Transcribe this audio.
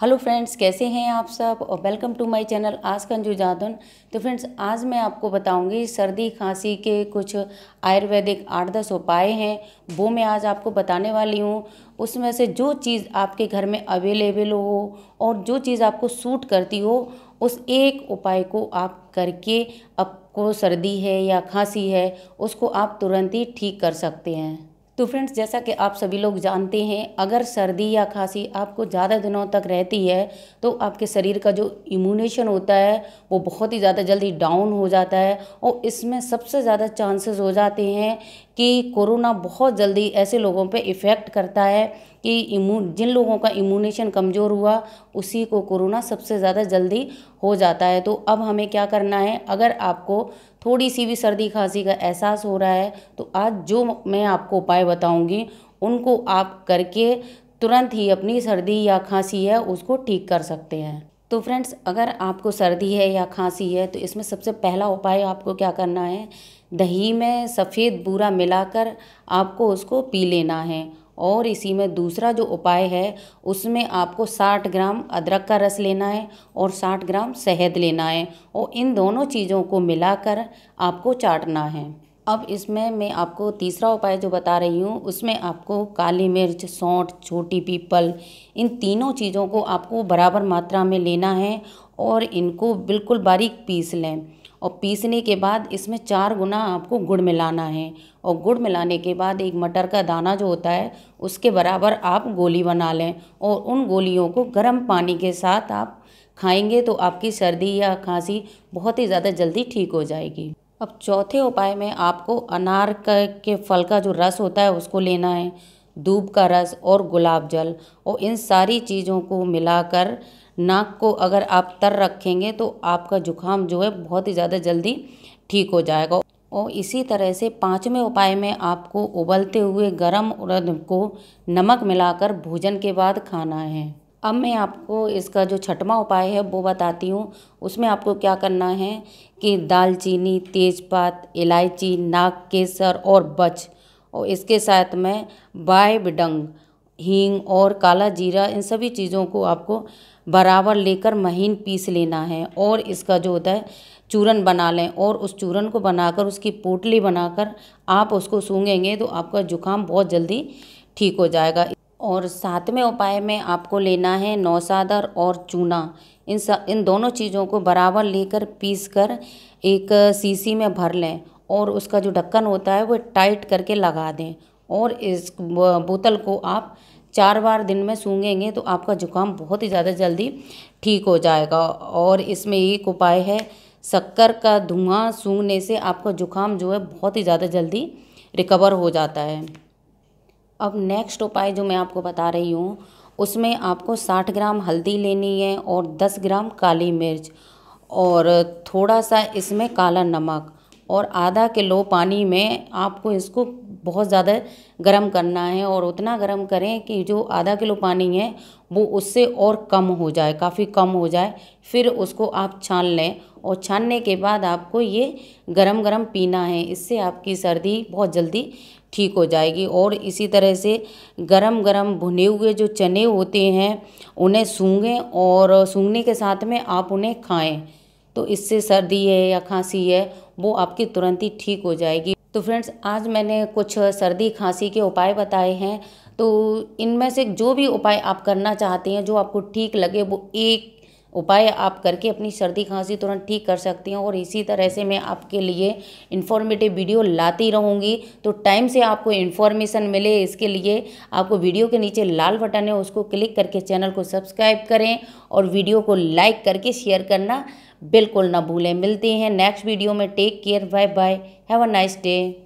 hello friends कैसे हैं आप सब और वेलकम टू माय चैनल आज कंजू जादन तो फ्रेंड्स आज मैं आपको बताऊंगी सर्दी खांसी के कुछ आयुर्वेदिक आठ दस उपाय हैं वो मैं आज आपको बताने वाली हूँ उसमें से जो चीज़ आपके घर में अवेलेबल हो और जो चीज़ आपको सूट करती हो उस एक उपाय को आप करके आपको सर्दी है या खांसी है उसको आप तुरंत ही ठीक कर सकते हैं तो फ्रेंड्स जैसा कि आप सभी लोग जानते हैं अगर सर्दी या खांसी आपको ज़्यादा दिनों तक रहती है तो आपके शरीर का जो इम्यूनेशन होता है वो बहुत ही ज़्यादा जल्दी डाउन हो जाता है और इसमें सबसे ज़्यादा चांसेस हो जाते हैं कि कोरोना बहुत जल्दी ऐसे लोगों पे इफ़ेक्ट करता है कि इम्यून जिन लोगों का इम्यूनेशन कमज़ोर हुआ उसी को कोरोना सबसे ज़्यादा जल्दी हो जाता है तो अब हमें क्या करना है अगर आपको थोड़ी सी भी सर्दी खांसी का एहसास हो रहा है तो आज जो मैं आपको उपाय बताऊँगी उनको आप करके तुरंत ही अपनी सर्दी या खांसी है उसको ठीक कर सकते हैं तो फ्रेंड्स अगर आपको सर्दी है या खांसी है तो इसमें सबसे पहला उपाय आपको क्या करना है दही में सफ़ेद बूरा मिलाकर आपको उसको पी लेना है और इसी में दूसरा जो उपाय है उसमें आपको 60 ग्राम अदरक का रस लेना है और 60 ग्राम शहद लेना है और इन दोनों चीज़ों को मिलाकर आपको चाटना है अब इसमें मैं आपको तीसरा उपाय जो बता रही हूँ उसमें आपको काली मिर्च सौंठ छोटी पीपल इन तीनों चीज़ों को आपको बराबर मात्रा में लेना है और इनको बिल्कुल बारीक पीस लें और पीसने के बाद इसमें चार गुना आपको गुड़ मिलाना है और गुड़ मिलाने के बाद एक मटर का दाना जो होता है उसके बराबर आप गोली बना लें और उन गोलियों को गर्म पानी के साथ आप खाएंगे तो आपकी सर्दी या खांसी बहुत ही ज़्यादा जल्दी ठीक हो जाएगी अब चौथे उपाय में आपको अनार का के फल का जो रस होता है उसको लेना है दूब का रस और गुलाब जल और इन सारी चीज़ों को मिलाकर नाक को अगर आप तर रखेंगे तो आपका जुखाम जो है बहुत ही ज़्यादा जल्दी ठीक हो जाएगा और इसी तरह से पाँचवें उपाय में आपको उबलते हुए गरम उड़द को नमक मिलाकर भोजन के बाद खाना है अब मैं आपको इसका जो छठवा उपाय है वो बताती हूँ उसमें आपको क्या करना है कि दालचीनी तेज़पात इलायची नाग केसर और बच और इसके साथ में बाय डंग हींग और काला जीरा इन सभी चीज़ों को आपको बराबर लेकर महीन पीस लेना है और इसका जो होता है चूरन बना लें और उस चूरन को बनाकर उसकी पोटली बनाकर आप उसको सूंघेंगे तो आपका जुकाम बहुत जल्दी ठीक हो जाएगा और सातवें उपाय में आपको लेना है नौसादर और चूना इन इन दोनों चीज़ों को बराबर लेकर पीस कर एक सीसी में भर लें और उसका जो ढक्कन होता है वो टाइट करके लगा दें और इस बोतल को आप चार बार दिन में सूंघेंगे तो आपका जुकाम बहुत ही ज़्यादा जल्दी ठीक हो जाएगा और इसमें एक उपाय है शक्कर का धुआं सूंघने से आपका जुकाम जो है बहुत ही ज़्यादा जल्दी रिकवर हो जाता है अब नेक्स्ट उपाय जो मैं आपको बता रही हूँ उसमें आपको साठ ग्राम हल्दी लेनी है और दस ग्राम काली मिर्च और थोड़ा सा इसमें काला नमक और आधा किलो पानी में आपको इसको बहुत ज़्यादा गर्म करना है और उतना गर्म करें कि जो आधा किलो पानी है वो उससे और कम हो जाए काफ़ी कम हो जाए फिर उसको आप छान लें और छानने के बाद आपको ये गरम गरम पीना है इससे आपकी सर्दी बहुत जल्दी ठीक हो जाएगी और इसी तरह से गरम गरम भुने हुए जो चने होते हैं उन्हें सूंघें और सूंघने के साथ में आप उन्हें खाएं तो इससे सर्दी है या खांसी है वो आपकी तुरंत ही ठीक हो जाएगी तो फ्रेंड्स आज मैंने कुछ सर्दी खांसी के उपाय बताए हैं तो इनमें से जो भी उपाय आप करना चाहते हैं जो आपको ठीक लगे वो एक उपाय आप करके अपनी सर्दी खांसी तुरंत ठीक कर सकती हैं और इसी तरह से मैं आपके लिए इन्फॉर्मेटिव वीडियो लाती रहूँगी तो टाइम से आपको इन्फॉर्मेशन मिले इसके लिए आपको वीडियो के नीचे लाल बटन है उसको क्लिक करके चैनल को सब्सक्राइब करें और वीडियो को लाइक करके शेयर करना बिल्कुल ना भूलें मिलती हैं नेक्स्ट वीडियो में take care bye bye have a nice day